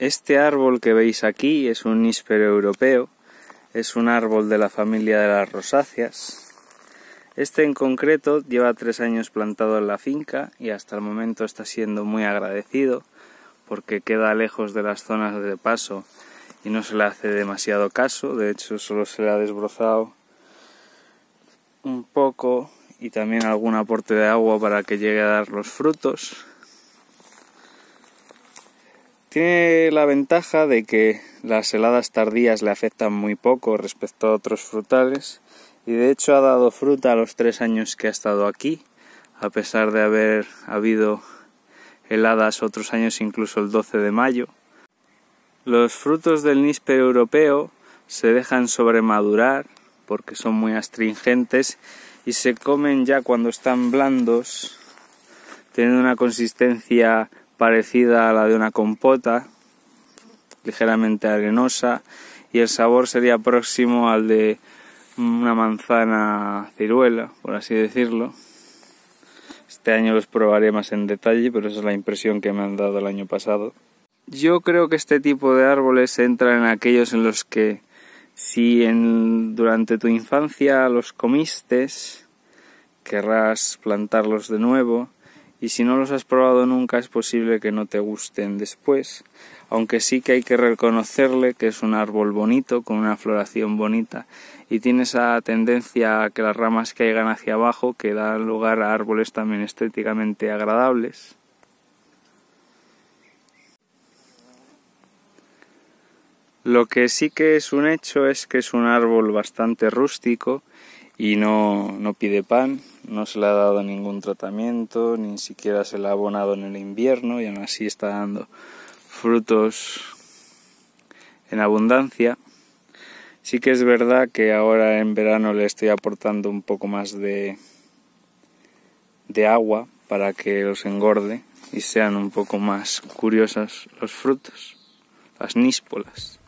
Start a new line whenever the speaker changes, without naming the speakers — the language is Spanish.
Este árbol que veis aquí es un níspero europeo, es un árbol de la familia de las rosáceas. Este en concreto lleva tres años plantado en la finca y hasta el momento está siendo muy agradecido porque queda lejos de las zonas de paso y no se le hace demasiado caso, de hecho solo se le ha desbrozado un poco y también algún aporte de agua para que llegue a dar los frutos. Tiene la ventaja de que las heladas tardías le afectan muy poco respecto a otros frutales y de hecho ha dado fruta a los tres años que ha estado aquí, a pesar de haber habido heladas otros años incluso el 12 de mayo. Los frutos del níspero europeo se dejan sobremadurar porque son muy astringentes y se comen ya cuando están blandos, teniendo una consistencia parecida a la de una compota, ligeramente arenosa, y el sabor sería próximo al de una manzana ciruela, por así decirlo. Este año los probaré más en detalle, pero esa es la impresión que me han dado el año pasado. Yo creo que este tipo de árboles entran en aquellos en los que si durante tu infancia los comiste, querrás plantarlos de nuevo y si no los has probado nunca es posible que no te gusten después, aunque sí que hay que reconocerle que es un árbol bonito, con una floración bonita, y tiene esa tendencia a que las ramas caigan hacia abajo, que dan lugar a árboles también estéticamente agradables. Lo que sí que es un hecho es que es un árbol bastante rústico y no, no pide pan, no se le ha dado ningún tratamiento, ni siquiera se le ha abonado en el invierno y aún así está dando frutos en abundancia. Sí que es verdad que ahora en verano le estoy aportando un poco más de, de agua para que los engorde y sean un poco más curiosas los frutos, las níspolas.